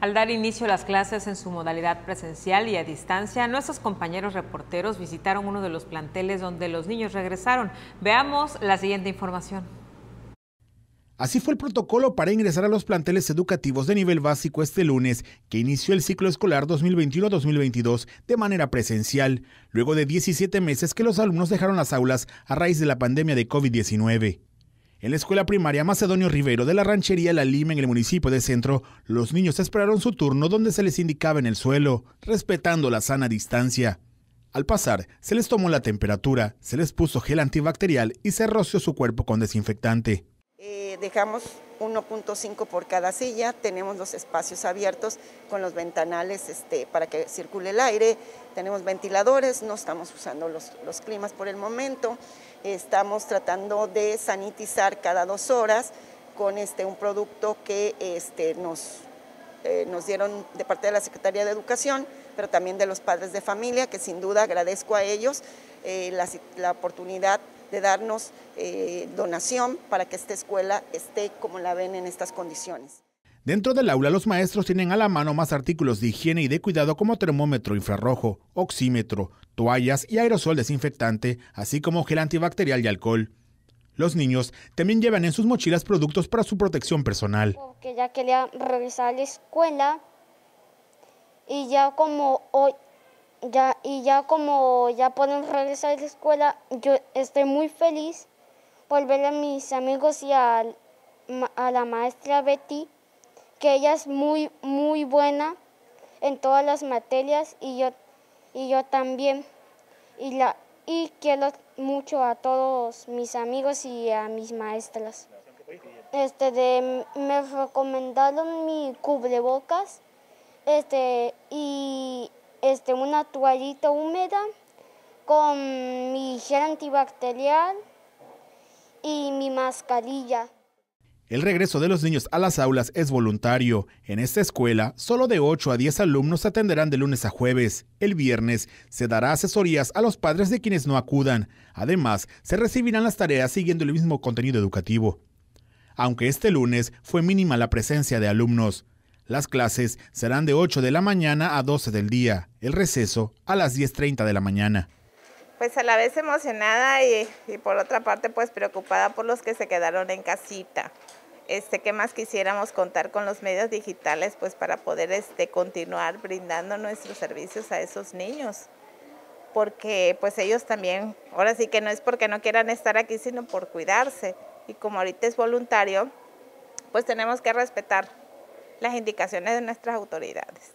Al dar inicio a las clases en su modalidad presencial y a distancia, nuestros compañeros reporteros visitaron uno de los planteles donde los niños regresaron. Veamos la siguiente información. Así fue el protocolo para ingresar a los planteles educativos de nivel básico este lunes, que inició el ciclo escolar 2021-2022 de manera presencial, luego de 17 meses que los alumnos dejaron las aulas a raíz de la pandemia de COVID-19. En la escuela primaria Macedonio Rivero de la ranchería La Lima en el municipio de Centro, los niños esperaron su turno donde se les indicaba en el suelo, respetando la sana distancia. Al pasar, se les tomó la temperatura, se les puso gel antibacterial y se roció su cuerpo con desinfectante dejamos 1.5 por cada silla, tenemos los espacios abiertos con los ventanales este, para que circule el aire, tenemos ventiladores, no estamos usando los, los climas por el momento, estamos tratando de sanitizar cada dos horas con este, un producto que este, nos, eh, nos dieron de parte de la Secretaría de Educación, pero también de los padres de familia, que sin duda agradezco a ellos eh, la, la oportunidad de darnos eh, donación para que esta escuela esté como la ven en estas condiciones. Dentro del aula, los maestros tienen a la mano más artículos de higiene y de cuidado como termómetro infrarrojo, oxímetro, toallas y aerosol desinfectante, así como gel antibacterial y alcohol. Los niños también llevan en sus mochilas productos para su protección personal. Porque ya quería regresar a la escuela y ya como hoy ya y ya como ya pueden regresar a la escuela, yo estoy muy feliz por a mis amigos y a, la maestra Betty, que ella es muy, muy buena en todas las materias y yo, y yo también. Y, la, y quiero mucho a todos mis amigos y a mis maestras. Este me recomendaron mi cubrebocas este, y este, una toallita húmeda con mi gel antibacterial y mi mascarilla. El regreso de los niños a las aulas es voluntario. En esta escuela, solo de 8 a 10 alumnos atenderán de lunes a jueves. El viernes se dará asesorías a los padres de quienes no acudan. Además, se recibirán las tareas siguiendo el mismo contenido educativo. Aunque este lunes fue mínima la presencia de alumnos. Las clases serán de 8 de la mañana a 12 del día, el receso a las 10.30 de la mañana pues a la vez emocionada y, por otra parte pues preocupada por los que se quedaron en casita. Este, ¿Qué más quisiéramos contar con los medios digitales pues para poder este, continuar brindando nuestros servicios a esos niños? Porque pues ellos también, ahora sí que no es porque no quieran estar aquí, sino por cuidarse. Y como ahorita es voluntario, pues tenemos que respetar las indicaciones de nuestras autoridades.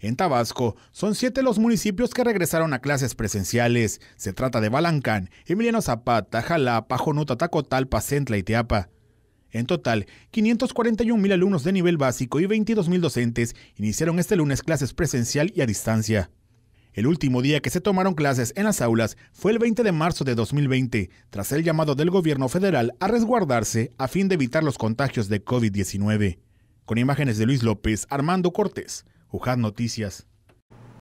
En Tabasco, son siete los municipios que regresaron a clases presenciales. Se trata de Balancán, Emiliano Zapata, Jalapa, Jonuta, Tacotalpa, Centla y Teapa. En total, 541 mil alumnos de nivel básico y 22 mil docentes iniciaron este lunes clases presencial y a distancia. El último día que se tomaron clases en las aulas fue el 20 de marzo de 2020, tras el llamado del gobierno federal a resguardarse a fin de evitar los contagios de COVID-19. Con imágenes de Luis López, Armando Cortés, Jujad noticias